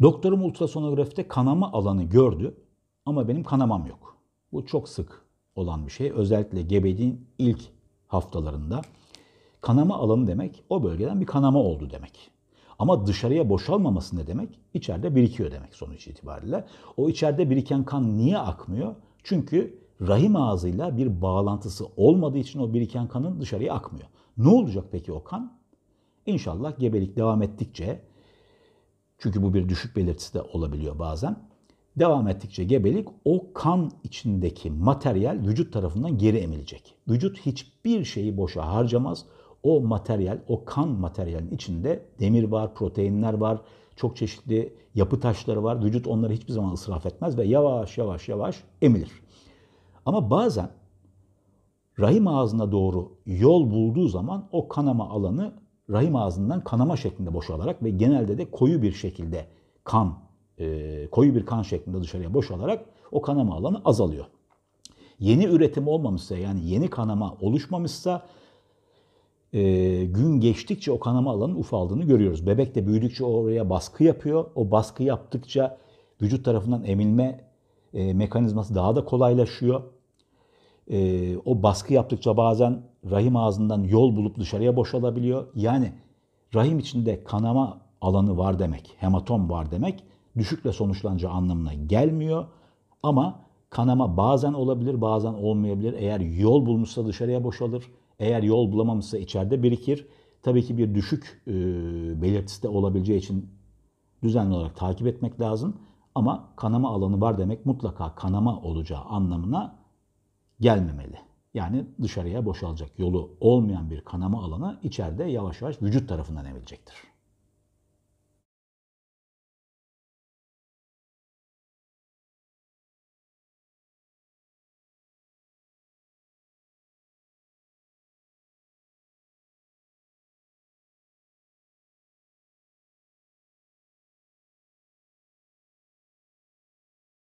Doktorum ultrasonografide kanama alanı gördü ama benim kanamam yok. Bu çok sık olan bir şey. Özellikle gebeliğin ilk haftalarında kanama alanı demek o bölgeden bir kanama oldu demek. Ama dışarıya boşalmaması ne demek? İçeride birikiyor demek sonuç itibariyle. O içeride biriken kan niye akmıyor? Çünkü rahim ağzıyla bir bağlantısı olmadığı için o biriken kanın dışarıya akmıyor. Ne olacak peki o kan? İnşallah gebelik devam ettikçe çünkü bu bir düşük belirtisi de olabiliyor bazen. Devam ettikçe gebelik o kan içindeki materyal vücut tarafından geri emilecek. Vücut hiçbir şeyi boşa harcamaz. O materyal, o kan materyalin içinde demir var, proteinler var, çok çeşitli yapı taşları var. Vücut onları hiçbir zaman ısraf etmez ve yavaş yavaş yavaş emilir. Ama bazen rahim ağzına doğru yol bulduğu zaman o kanama alanı rahim ağzından kanama şeklinde boşalarak ve genelde de koyu bir şekilde kan, e, koyu bir kan şeklinde dışarıya boşalarak o kanama alanı azalıyor. Yeni üretim olmamışsa yani yeni kanama oluşmamışsa e, gün geçtikçe o kanama alanının ufaldığını görüyoruz. Bebek de büyüdükçe oraya baskı yapıyor. O baskı yaptıkça vücut tarafından emilme e, mekanizması daha da kolaylaşıyor. o baskı yaptıkça bazen rahim ağzından yol bulup dışarıya boşalabiliyor. Yani rahim içinde kanama alanı var demek, hematom var demek düşükle sonuçlanacağı anlamına gelmiyor. Ama kanama bazen olabilir, bazen olmayabilir. Eğer yol bulmuşsa dışarıya boşalır. Eğer yol bulamamışsa içeride birikir. Tabii ki bir düşük e, belirtisi de olabileceği için düzenli olarak takip etmek lazım. Ama kanama alanı var demek mutlaka kanama olacağı anlamına gelmemeli. Yani dışarıya boşalacak yolu olmayan bir kanama alanı içeride yavaş yavaş vücut tarafından emilecektir.